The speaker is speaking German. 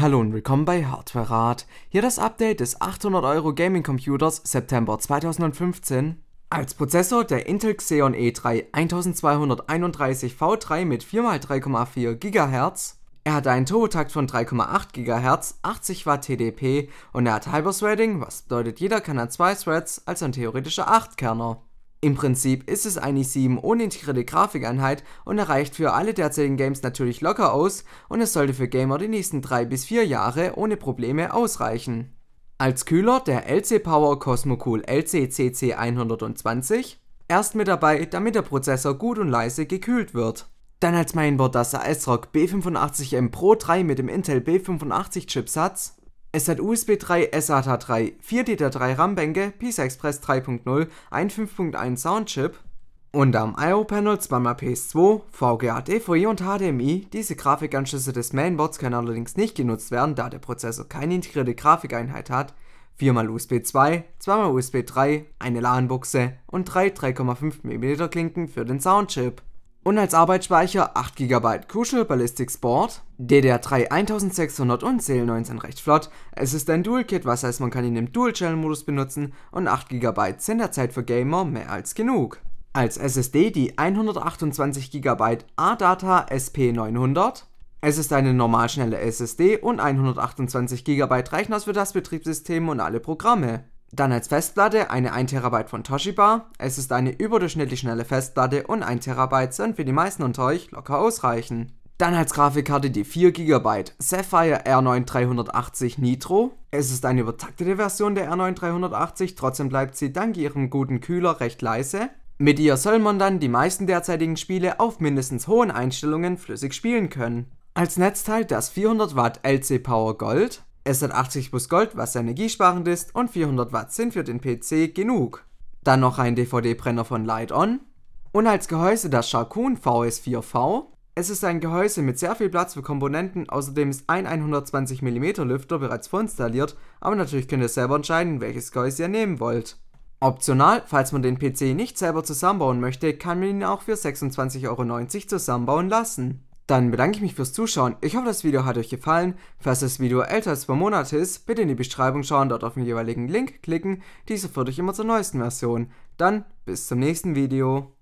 Hallo und willkommen bei Hardware Rat. Hier das Update des 800 Euro Gaming Computers September 2015. Als Prozessor der Intel Xeon E3 1231V3 mit 4x3,4 GHz. Er hat einen Turbotakt von 3,8 GHz, 80 Watt TDP und er hat Hyper-Threading, was bedeutet jeder kann an 2 Threads als ein theoretischer 8-Kerner. Im Prinzip ist es eine i7 ohne integrierte Grafikeinheit und erreicht für alle derzeitigen Games natürlich locker aus und es sollte für Gamer die nächsten 3 bis 4 Jahre ohne Probleme ausreichen. Als Kühler der LC Power Cosmocool LC cc 120, erst mit dabei, damit der Prozessor gut und leise gekühlt wird. Dann als Mainboard das ASRock B85M Pro 3 mit dem Intel B85 Chipsatz es hat USB 3, SATA 3, 4 DDR3 RAM-Bänke, PCI Express 3.0, ein 5.1 Soundchip und am IO-Panel zweimal PS2, VGA, DVI und HDMI. Diese Grafikanschlüsse des Mainboards können allerdings nicht genutzt werden, da der Prozessor keine integrierte Grafikeinheit hat. 4x USB 2, 2x USB 3, eine LAN-Buchse und drei 3,5 mm Klinken für den Soundchip. Und als Arbeitsspeicher 8 GB Crucial Ballistics Board, DDR3 1600 und CL19 recht flott. Es ist ein Dual-Kit, was heißt man kann ihn im Dual-Channel-Modus benutzen und 8 GB sind derzeit für Gamer mehr als genug. Als SSD die 128 GB ADATA SP900. Es ist eine normalschnelle SSD und 128 GB reichen aus für das Betriebssystem und alle Programme. Dann als Festplatte eine 1 TB von Toshiba. Es ist eine überdurchschnittlich schnelle Festplatte und 1 TB sollen für die meisten unter euch locker ausreichen. Dann als Grafikkarte die 4 GB Sapphire r 9380 Nitro. Es ist eine übertaktete Version der r 9380 trotzdem bleibt sie dank ihrem guten Kühler recht leise. Mit ihr soll man dann die meisten derzeitigen Spiele auf mindestens hohen Einstellungen flüssig spielen können. Als Netzteil das 400 Watt LC Power Gold. Es hat 80 Plus Gold, was sehr energiesparend ist, und 400 Watt sind für den PC genug. Dann noch ein DVD-Brenner von Light On. Und als Gehäuse das Sharkoon VS4V. Es ist ein Gehäuse mit sehr viel Platz für Komponenten, außerdem ist ein 120mm Lüfter bereits vorinstalliert, aber natürlich könnt ihr selber entscheiden, welches Gehäuse ihr nehmen wollt. Optional, falls man den PC nicht selber zusammenbauen möchte, kann man ihn auch für 26,90 Euro zusammenbauen lassen. Dann bedanke ich mich fürs Zuschauen. Ich hoffe, das Video hat euch gefallen. Falls das Video älter als zwei Monate ist, bitte in die Beschreibung schauen, dort auf den jeweiligen Link klicken. Dieser führt euch immer zur neuesten Version. Dann bis zum nächsten Video.